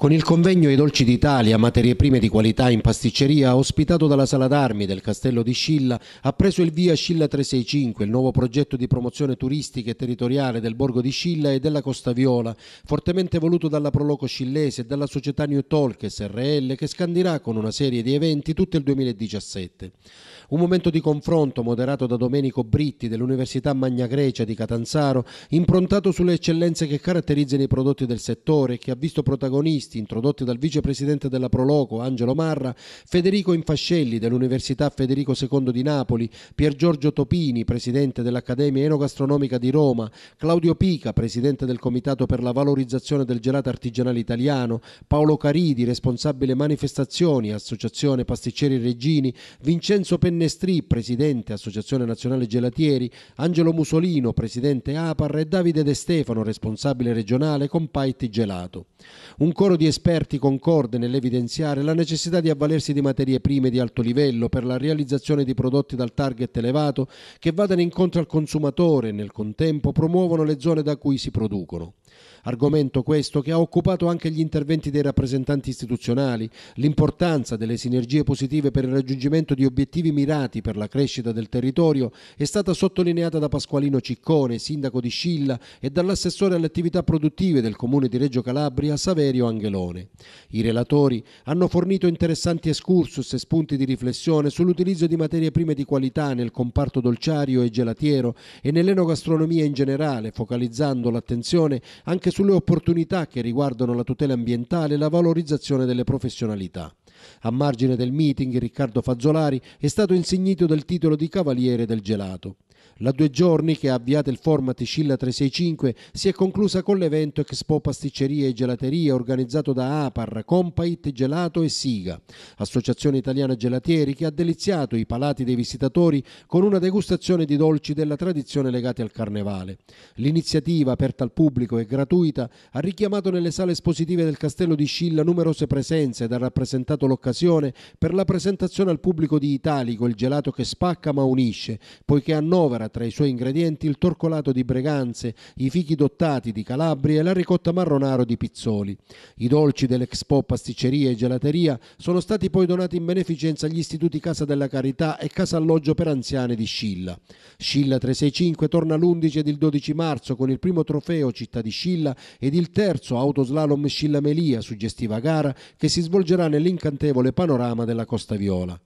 Con il convegno I dolci d'Italia, materie prime di qualità in pasticceria, ospitato dalla Sala d'Armi del Castello di Scilla, ha preso il via Scilla 365, il nuovo progetto di promozione turistica e territoriale del borgo di Scilla e della Costa Viola, fortemente voluto dalla Proloco Scillese e dalla società New Talk SRL che scandirà con una serie di eventi tutto il 2017. Un momento di confronto moderato da Domenico Britti dell'Università Magna Grecia di Catanzaro, improntato sulle eccellenze che caratterizzano i prodotti del settore e che ha visto protagonisti giornalisti introdotti dal vicepresidente della Proloco Angelo Marra, Federico Infascelli dell'Università Federico II di Napoli, Pier Giorgio Topini, presidente dell'Accademia Enogastronomica di Roma, Claudio Pica, presidente del Comitato per la valorizzazione del gelato artigianale italiano, Paolo Caridi, responsabile manifestazioni, Associazione Pasticceri Regini, Vincenzo Pennestri, presidente Associazione Nazionale Gelatieri, Angelo Musolino, presidente APAR e Davide De Stefano, responsabile regionale Compaiti Gelato. Un coro di di esperti concorde nell'evidenziare la necessità di avvalersi di materie prime di alto livello per la realizzazione di prodotti dal target elevato che vadano incontro al consumatore e nel contempo promuovono le zone da cui si producono. Argomento questo che ha occupato anche gli interventi dei rappresentanti istituzionali, l'importanza delle sinergie positive per il raggiungimento di obiettivi mirati per la crescita del territorio è stata sottolineata da Pasqualino Ciccone, sindaco di Scilla, e dall'assessore alle attività produttive del comune di Reggio Calabria Saverio Angelone. I relatori hanno fornito interessanti escursus e spunti di riflessione sull'utilizzo di materie prime di qualità nel comparto dolciario e gelatiero e nell'enogastronomia in generale, focalizzando l'attenzione anche anche sulle opportunità che riguardano la tutela ambientale e la valorizzazione delle professionalità. A margine del meeting Riccardo Fazzolari è stato insignito del titolo di Cavaliere del Gelato. La due giorni che ha avviato il format Scilla 365 si è conclusa con l'evento Expo Pasticcerie e Gelaterie organizzato da APAR, Compait, Gelato e Siga, associazione italiana gelatieri che ha deliziato i palati dei visitatori con una degustazione di dolci della tradizione legati al carnevale. L'iniziativa, aperta al pubblico e gratuita, ha richiamato nelle sale espositive del Castello di Scilla numerose presenze ed ha rappresentato l'occasione per la presentazione al pubblico di Italico, il gelato che spacca ma unisce, poiché a nove annovera tra i suoi ingredienti il torcolato di Breganze, i fichi dottati di Calabria e la ricotta marronaro di Pizzoli. I dolci dell'Expo Pasticceria e Gelateria sono stati poi donati in beneficenza agli istituti Casa della Carità e Casa Alloggio per Anziane di Scilla. Scilla 365 torna l'11 ed il 12 marzo con il primo trofeo Città di Scilla ed il terzo Autoslalom Scilla Melia, suggestiva gara, che si svolgerà nell'incantevole panorama della Costa Viola.